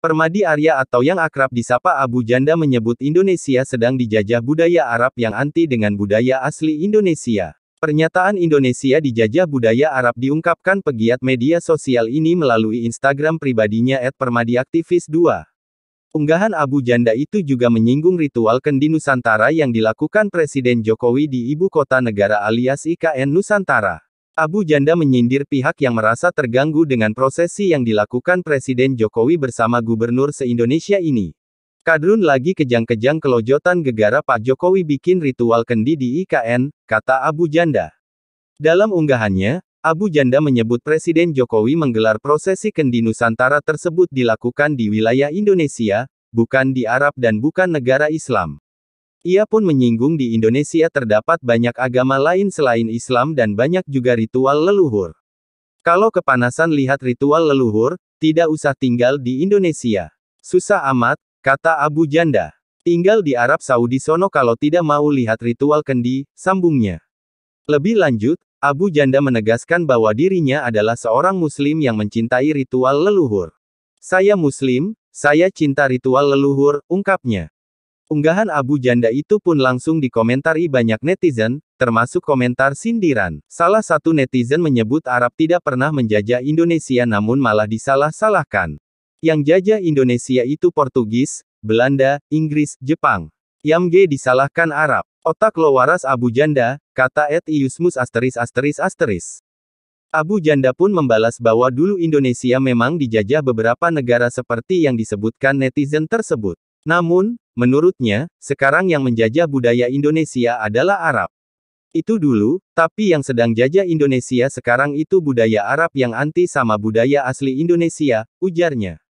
Permadi Arya atau yang akrab disapa Abu Janda menyebut Indonesia sedang dijajah budaya Arab yang anti dengan budaya asli Indonesia. Pernyataan Indonesia dijajah budaya Arab diungkapkan pegiat media sosial ini melalui Instagram pribadinya @permadiaktivis2. Unggahan Abu Janda itu juga menyinggung ritual kendi Nusantara yang dilakukan Presiden Jokowi di ibu kota negara alias IKN Nusantara. Abu Janda menyindir pihak yang merasa terganggu dengan prosesi yang dilakukan Presiden Jokowi bersama Gubernur se-Indonesia ini. Kadrun lagi kejang-kejang kelojotan gegara Pak Jokowi bikin ritual kendi di IKN, kata Abu Janda. Dalam unggahannya, Abu Janda menyebut Presiden Jokowi menggelar prosesi kendi Nusantara tersebut dilakukan di wilayah Indonesia, bukan di Arab dan bukan negara Islam. Ia pun menyinggung di Indonesia terdapat banyak agama lain selain Islam dan banyak juga ritual leluhur. Kalau kepanasan lihat ritual leluhur, tidak usah tinggal di Indonesia. Susah amat, kata Abu Janda. Tinggal di Arab Saudi sono kalau tidak mau lihat ritual kendi, sambungnya. Lebih lanjut, Abu Janda menegaskan bahwa dirinya adalah seorang muslim yang mencintai ritual leluhur. Saya muslim, saya cinta ritual leluhur, ungkapnya. Unggahan Abu Janda itu pun langsung dikomentari banyak netizen, termasuk komentar sindiran. Salah satu netizen menyebut Arab tidak pernah menjajah Indonesia namun malah disalah-salahkan. Yang jajah Indonesia itu Portugis, Belanda, Inggris, Jepang. Yang gede disalahkan Arab. Otak lo waras Abu Janda, kata Ed Iusmus asteris asteris asteris. Abu Janda pun membalas bahwa dulu Indonesia memang dijajah beberapa negara seperti yang disebutkan netizen tersebut. Namun, Menurutnya, sekarang yang menjajah budaya Indonesia adalah Arab. Itu dulu, tapi yang sedang jajah Indonesia sekarang itu budaya Arab yang anti sama budaya asli Indonesia, ujarnya.